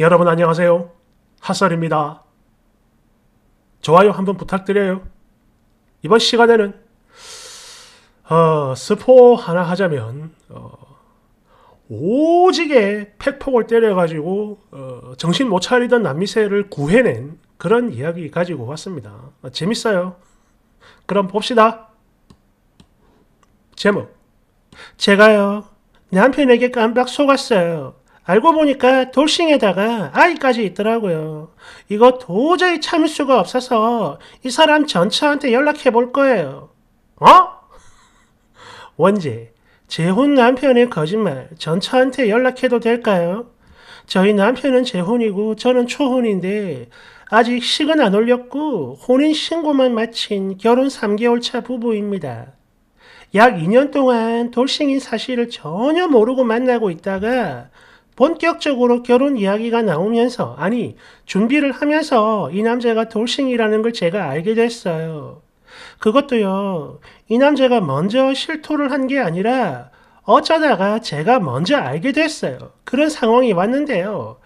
여러분 안녕하세요. 핫설입니다. 좋아요 한번 부탁드려요. 이번 시간에는 어, 스포 하나 하자면 어, 오지게 팩폭을 때려가지고 어, 정신 못 차리던 남미새를 구해낸 그런 이야기 가지고 왔습니다. 아, 재밌어요. 그럼 봅시다. 제목 제가요 남편에게 깜빡 속았어요. 알고 보니까 돌싱에다가 아이까지 있더라고요. 이거 도저히 참을 수가 없어서 이 사람 전처한테 연락해 볼 거예요. 어? 원재, 재혼 남편의 거짓말 전처한테 연락해도 될까요? 저희 남편은 재혼이고 저는 초혼인데 아직 식은 안 올렸고 혼인 신고만 마친 결혼 3개월 차 부부입니다. 약 2년 동안 돌싱인 사실을 전혀 모르고 만나고 있다가 본격적으로 결혼 이야기가 나오면서 아니 준비를 하면서 이 남자가 돌싱이라는 걸 제가 알게 됐어요. 그것도요. 이 남자가 먼저 실토를 한 게 아니라 어쩌다가 제가 먼저 알게 됐어요. 그런 상황이 왔는데요.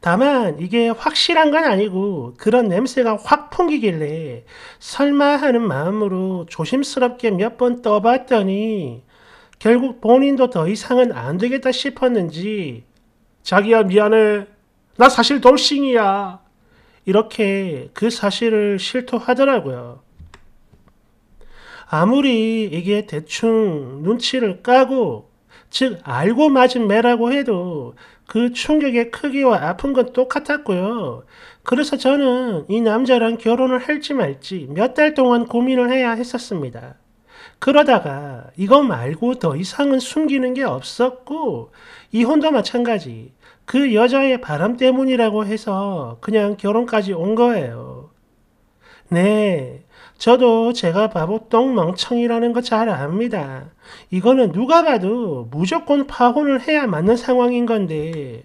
다만 이게 확실한 건 아니고 그런 냄새가 확 풍기길래 설마 하는 마음으로 조심스럽게 몇 번 떠봤더니 결국 본인도 더 이상은 안 되겠다 싶었는지 자기야 미안해. 나 사실 돌싱이야. 이렇게 그 사실을 실토하더라고요. 아무리 이게 대충 눈치를 까고 즉 알고 맞은 매라고 해도 그 충격의 크기와 아픈 건 똑같았고요. 그래서 저는 이 남자랑 결혼을 할지 말지 몇 달 동안 고민을 해야 했었습니다. 그러다가 이거 말고 더 이상은 숨기는 게 없었고 이혼도 마찬가지. 그 여자의 바람 때문이라고 해서 그냥 결혼까지 온 거예요. 네. 저도 제가 바보 똥멍청이라는 거 잘 압니다. 이거는 누가 봐도 무조건 파혼을 해야 맞는 상황인 건데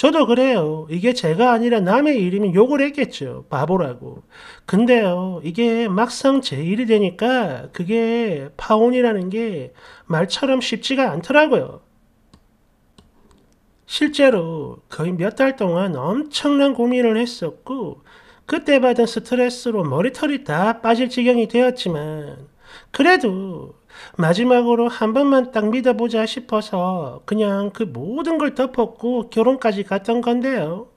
저도 그래요. 이게 제가 아니라 남의 일이면 욕을 했겠죠. 바보라고. 근데요, 이게 막상 제 일이 되니까 그게 파혼이라는 게 말처럼 쉽지가 않더라고요. 실제로 거의 몇 달 동안 엄청난 고민을 했었고, 그때 받은 스트레스로 머리털이 다 빠질 지경이 되었지만, 그래도 마지막으로 한 번만 딱 믿어보자 싶어서 그냥 그 모든 걸 덮었고 결혼까지 갔던 건데요.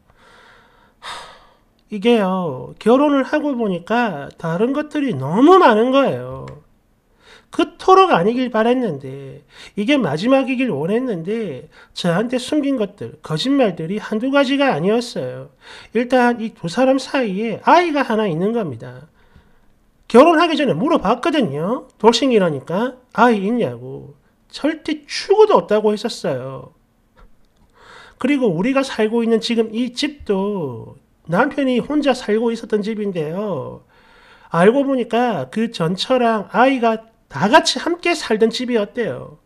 이게요, 결혼을 하고 보니까 다른 것들이 너무 많은 거예요. 그토록 아니길 바랬는데, 이게 마지막이길 원했는데, 저한테 숨긴 것들, 거짓말들이 한두 가지가 아니었어요. 일단 이 두 사람 사이에 아이가 하나 있는 겁니다. 결혼하기 전에 물어봤거든요. 돌싱이라니까 아이 있냐고. 절대 추구도 없다고 했었어요. 그리고 우리가 살고 있는 지금 이 집도 남편이 혼자 살고 있었던 집인데요. 알고 보니까 그 전처랑 아이가 다 같이 함께 살던 집이었대요.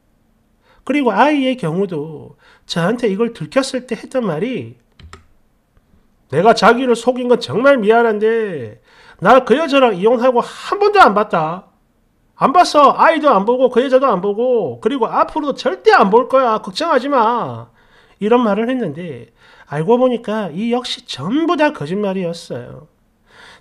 그리고 아이의 경우도 저한테 이걸 들켰을 때 했던 말이 내가 자기를 속인 건 정말 미안한데 나그 여자랑 이용하고한 번도 안 봤다. 안 봤어. 아이도 안 보고 그 여자도 안 보고 그리고 앞으로도 절대 안 볼 거야. 걱정하지 마. 이런 말을 했는데 알고 보니까 이 역시 전부 다 거짓말이었어요.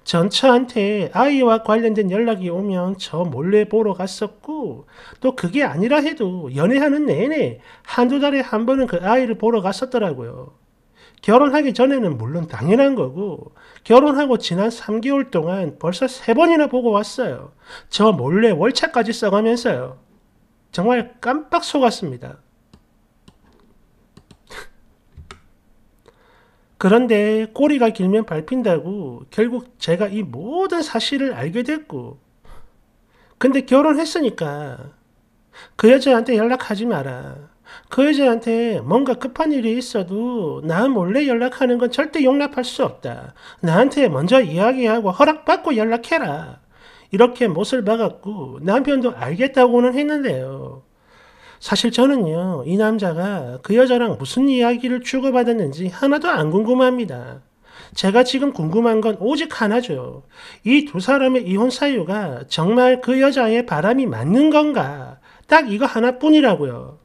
전처한테 아이와 관련된 연락이 오면 저 몰래 보러 갔었고 또 그게 아니라 해도 연애하는 내내 한두 달에 한 번은 그 아이를 보러 갔었더라고요. 결혼하기 전에는 물론 당연한 거고 결혼하고 지난 3개월 동안 벌써 3번이나 보고 왔어요. 저 몰래 월차까지 써가면서요. 정말 깜빡 속았습니다. 그런데 꼬리가 길면 밟힌다고 결국 제가 이 모든 사실을 알게 됐고 근데 결혼했으니까 그 여자한테 연락하지 마라. 그 여자한테 뭔가 급한 일이 있어도 나 몰래 연락하는 건 절대 용납할 수 없다. 나한테 먼저 이야기하고 허락받고 연락해라. 이렇게 못을 박았고 남편도 알겠다고는 했는데요. 사실 저는요, 이 남자가 그 여자랑 무슨 이야기를 주고받았는지 하나도 안 궁금합니다. 제가 지금 궁금한 건 오직 하나죠. 이 두 사람의 이혼 사유가 정말 그 여자의 바람이 맞는 건가? 딱 이거 하나뿐이라고요.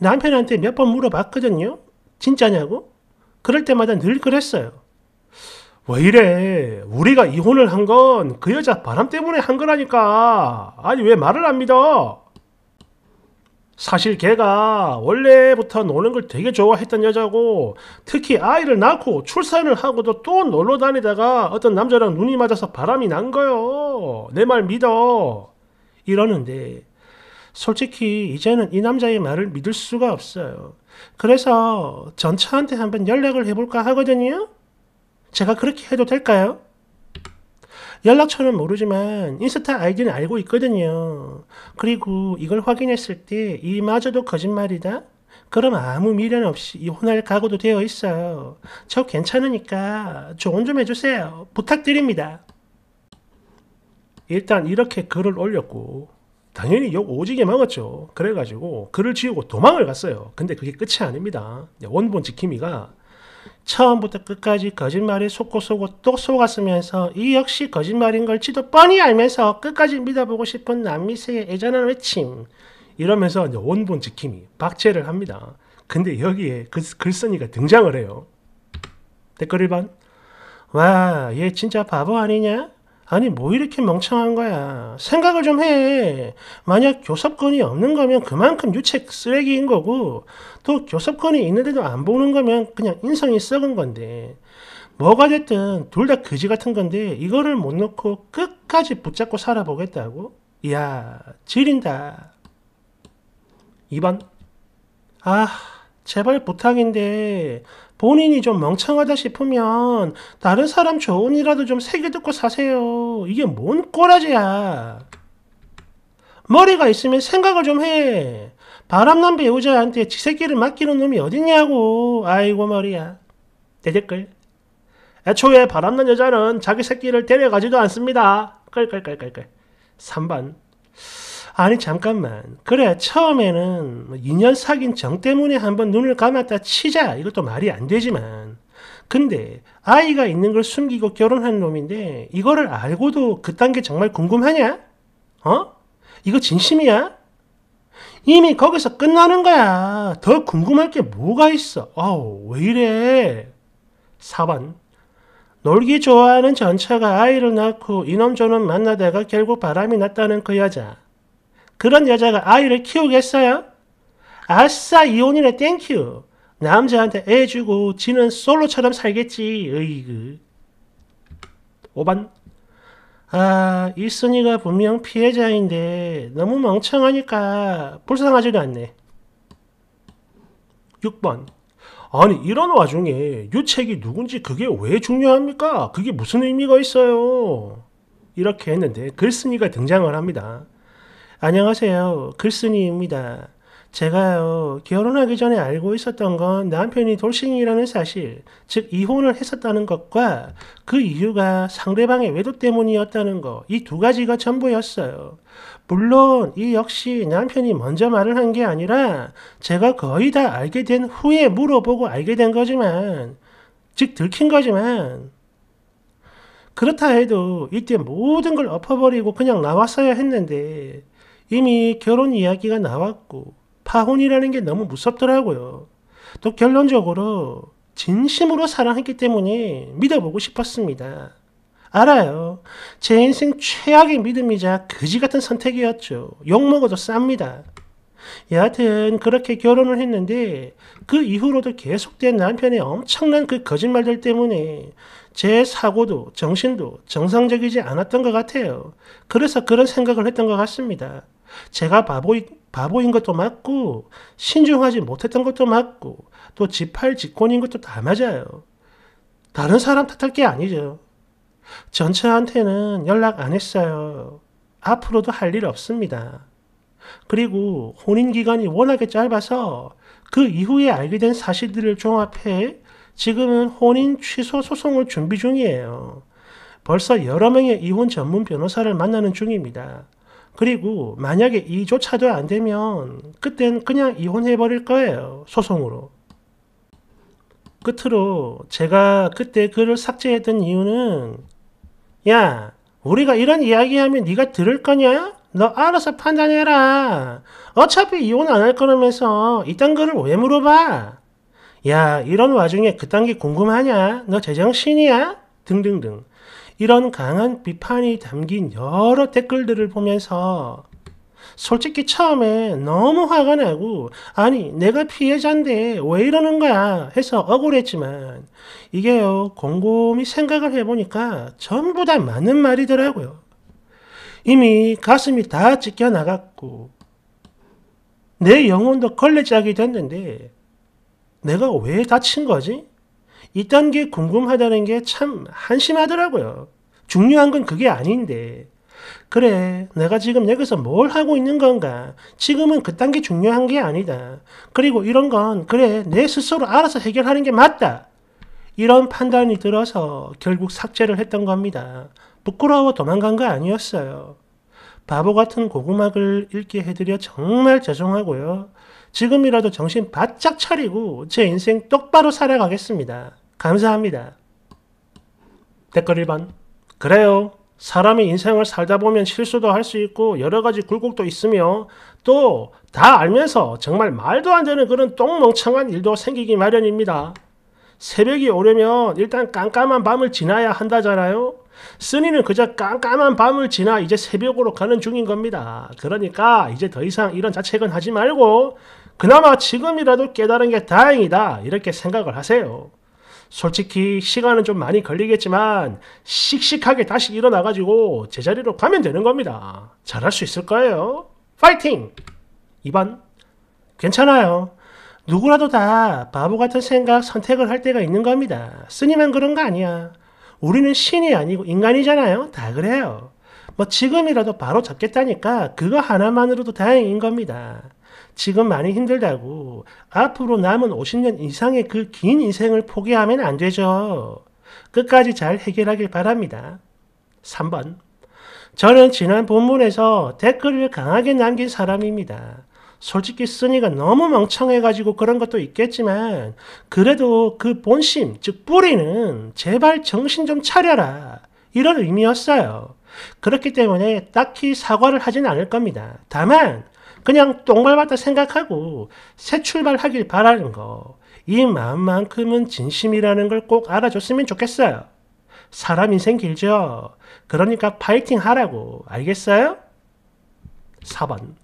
남편한테 몇 번 물어봤거든요. 진짜냐고? 그럴 때마다 늘 그랬어요. 왜 이래? 우리가 이혼을 한 건 그 여자 바람 때문에 한 거라니까. 아니 왜 말을 안 믿어? 사실 걔가 원래부터 노는 걸 되게 좋아했던 여자고 특히 아이를 낳고 출산을 하고도 또 놀러 다니다가 어떤 남자랑 눈이 맞아서 바람이 난 거요. 내 말 믿어. 이러는데 솔직히 이제는 이 남자의 말을 믿을 수가 없어요. 그래서 전차한테 한번 연락을 해볼까 하거든요. 제가 그렇게 해도 될까요? 연락처는 모르지만 인스타 아이디는 알고 있거든요. 그리고 이걸 확인했을 때 이마저도 거짓말이다? 그럼 아무 미련 없이 이혼할 각오도 되어 있어요. 저 괜찮으니까 조언 좀 해주세요. 부탁드립니다. 일단 이렇게 글을 올렸고 당연히 욕 오지게 먹었죠 그래가지고 그를 지우고 도망을 갔어요. 근데 그게 끝이 아닙니다. 원본 지킴이가 처음부터 끝까지 거짓말에 속고 속고 또 속았으면서 이 역시 거짓말인 걸지도 뻔히 알면서 끝까지 믿어보고 싶은 남미세의 애잔한 외침 이러면서 원본 지킴이 박제를 합니다. 근데 여기에 글, 글쓴이가 등장을 해요. 댓글 1번 와얘 진짜 바보 아니냐? 아니 뭐 이렇게 멍청한 거야. 생각을 좀 해. 만약 교섭권이 없는 거면 그만큼 유책 쓰레기인 거고 또 교섭권이 있는데도 안 보는 거면 그냥 인성이 썩은 건데 뭐가 됐든 둘 다 그지 같은 건데 이거를 못 놓고 끝까지 붙잡고 살아보겠다고? 이야 지린다. 2번 아... 제발 부탁인데 본인이 좀 멍청하다 싶으면 다른 사람 조언이라도 좀 새겨 듣고 사세요. 이게 뭔 꼬라지야. 머리가 있으면 생각을 좀 해. 바람난 배우자한테 지새끼를 맡기는 놈이 어딨냐고. 아이고 말이야. 대댓글. 애초에 바람난 여자는 자기 새끼를 데려가지도 않습니다. 끌끌끌끌끌. 3번. 아니 잠깐만 그래 처음에는 2년 뭐 사귄 정 때문에 한 번 눈을 감았다 치자 이것도 말이 안 되지만 근데 아이가 있는 걸 숨기고 결혼한 놈인데 이거를 알고도 그딴 게 정말 궁금하냐? 어? 이거 진심이야? 이미 거기서 끝나는 거야. 더 궁금할 게 뭐가 있어? 어우, 왜 이래? 4번. 놀기 좋아하는 전차가 아이를 낳고 이놈저놈 만나다가 결국 바람이 났다는 그 여자. 그런 여자가 아이를 키우겠어요? 아싸 이혼이네 땡큐. 남자한테 애 주고 지는 솔로처럼 살겠지. 으이그. 5번 아 이순이가 분명 피해자인데 너무 멍청하니까 불쌍하지도 않네. 6번 아니 이런 와중에 유책이 누군지 그게 왜 중요합니까? 그게 무슨 의미가 있어요? 이렇게 했는데 글쓴이가 등장을 합니다. 안녕하세요. 글쓴이입니다. 제가요, 결혼하기 전에 알고 있었던 건 남편이 돌싱이라는 사실, 즉, 이혼을 했었다는 것과 그 이유가 상대방의 외도 때문이었다는 것, 이 두 가지가 전부였어요. 물론, 이 역시 남편이 먼저 말을 한 게 아니라 제가 거의 다 알게 된 후에 물어보고 알게 된 거지만, 즉, 들킨 거지만, 그렇다 해도 이때 모든 걸 엎어버리고 그냥 나왔어야 했는데, 이미 결혼 이야기가 나왔고 파혼이라는 게 너무 무섭더라고요. 또 결론적으로 진심으로 사랑했기 때문에 믿어보고 싶었습니다. 알아요. 제 인생 최악의 믿음이자 거지 같은 선택이었죠. 욕먹어도 쌉니다. 여하튼 그렇게 결혼을 했는데 그 이후로도 계속된 남편의 엄청난 그 거짓말들 때문에 제 사고도 정신도 정상적이지 않았던 것 같아요. 그래서 그런 생각을 했던 것 같습니다. 제가 바보인, 바보인 것도 맞고, 신중하지 못했던 것도 맞고, 또집팔 직권인 것도 다 맞아요. 다른 사람 탓할 게 아니죠. 전처한테는 연락 안 했어요. 앞으로도 할 일 없습니다. 그리고 혼인 기간이 워낙에 짧아서 그 이후에 알게 된 사실들을 종합해 지금은 혼인 취소 소송을 준비 중이에요. 벌써 여러 명의 이혼 전문 변호사를 만나는 중입니다. 그리고 만약에 이조차도 안 되면 그땐 그냥 이혼해버릴 거예요. 소송으로. 끝으로 제가 그때 글을 삭제했던 이유는 야 우리가 이런 이야기하면 네가 들을 거냐? 너 알아서 판단해라. 어차피 이혼 안 할 거라면서 이딴 글을 왜 물어봐? 야 이런 와중에 그딴 게 궁금하냐? 너 제정신이야? 등등등. 이런 강한 비판이 담긴 여러 댓글들을 보면서 솔직히 처음에 너무 화가 나고 아니 내가 피해자인데 왜 이러는 거야 해서 억울했지만 이게요 곰곰이 생각을 해보니까 전부 다 맞는 말이더라고요. 이미 가슴이 다 찢겨 나갔고 내 영혼도 걸레짝이 됐는데 내가 왜 다친 거지? 이딴 게 궁금하다는 게 참 한심하더라고요. 중요한 건 그게 아닌데. 그래, 내가 지금 여기서 뭘 하고 있는 건가? 지금은 그딴 게 중요한 게 아니다. 그리고 이런 건, 그래, 내 스스로 알아서 해결하는 게 맞다. 이런 판단이 들어서 결국 삭제를 했던 겁니다. 부끄러워 도망간 거 아니었어요. 바보 같은 고구마글 읽게 해드려 정말 죄송하고요. 지금이라도 정신 바짝 차리고 제 인생 똑바로 살아가겠습니다. 감사합니다. 댓글 1번. 그래요. 사람이 인생을 살다 보면 실수도 할 수 있고 여러 가지 굴곡도 있으며 또 다 알면서 정말 말도 안 되는 그런 똥멍청한 일도 생기기 마련입니다. 새벽이 오려면 일단 깜깜한 밤을 지나야 한다잖아요. 스니는 그저 깜깜한 밤을 지나 이제 새벽으로 가는 중인 겁니다. 그러니까 이제 더 이상 이런 자책은 하지 말고 그나마 지금이라도 깨달은 게 다행이다 이렇게 생각을 하세요. 솔직히 시간은 좀 많이 걸리겠지만 씩씩하게 다시 일어나가지고 제자리로 가면 되는 겁니다. 잘할 수 있을 거예요. 파이팅! 2번 괜찮아요. 누구라도 다 바보 같은 생각, 선택을 할 때가 있는 겁니다. 스님은 그런 거 아니야. 우리는 신이 아니고 인간이잖아요. 다 그래요. 뭐 지금이라도 바로 잡겠다니까 그거 하나만으로도 다행인 겁니다. 지금 많이 힘들다고 앞으로 남은 50년 이상의 그 긴 인생을 포기하면 안 되죠. 끝까지 잘 해결하길 바랍니다. 3번. 저는 지난 본문에서 댓글을 강하게 남긴 사람입니다. 솔직히 쓰니가 너무 멍청해가지고 그런 것도 있겠지만 그래도 그 본심, 즉 뿌리는 제발 정신 좀 차려라 이런 의미였어요. 그렇기 때문에 딱히 사과를 하진 않을 겁니다. 다만 그냥 똥밟았다 생각하고 새 출발하길 바라는 거. 이 마음만큼은 진심이라는 걸 꼭 알아줬으면 좋겠어요. 사람 인생 길죠? 그러니까 파이팅 하라고. 알겠어요? 4번.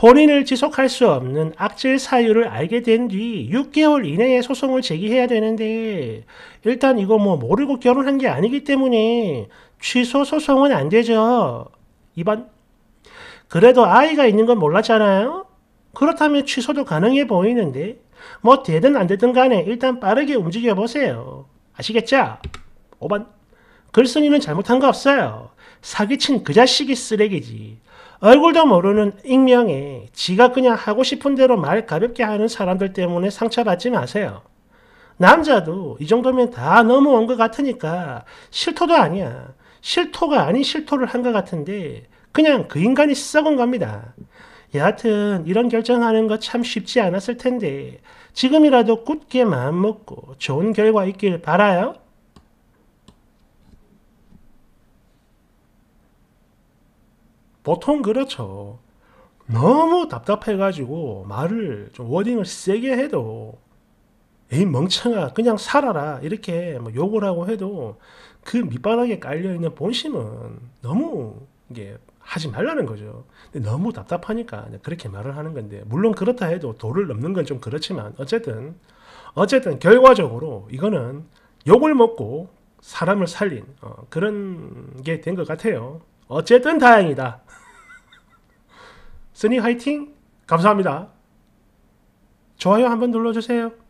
혼인을 지속할 수 없는 악질 사유를 알게 된 뒤 6개월 이내에 소송을 제기해야 되는데 일단 이거 뭐 모르고 결혼한 게 아니기 때문에 취소 소송은 안 되죠. 2번 그래도 아이가 있는 건 몰랐잖아요. 그렇다면 취소도 가능해 보이는데 뭐 되든 안 되든 간에 일단 빠르게 움직여 보세요. 아시겠죠? 5번 글쓴이는 잘못한 거 없어요. 사기친 그 자식이 쓰레기지. 얼굴도 모르는 익명이 지가 그냥 하고 싶은 대로 말 가볍게 하는 사람들 때문에 상처받지 마세요. 남자도 이 정도면 다 넘어온 것 같으니까 실토도 아니야. 실토가 아닌 실토를 한 것 같은데 그냥 그 인간이 썩은 겁니다. 여하튼 이런 결정하는 거 참 쉽지 않았을 텐데 지금이라도 굳게 마음먹고 좋은 결과 있길 바라요. 보통 그렇죠. 너무 답답해가지고 말을 좀 워딩을 세게 해도 에이 멍청아 그냥 살아라 이렇게 뭐 욕을 하고 해도 그 밑바닥에 깔려있는 본심은 너무 이게 하지 말라는 거죠. 너무 답답하니까 그렇게 말을 하는 건데 물론 그렇다 해도 도를 넘는 건 좀 그렇지만 어쨌든 어쨌든 결과적으로 이거는 욕을 먹고 사람을 살린 어, 그런 게 된 것 같아요. 어쨌든 다행이다. 스님 화이팅! 감사합니다. 좋아요 한번 눌러주세요.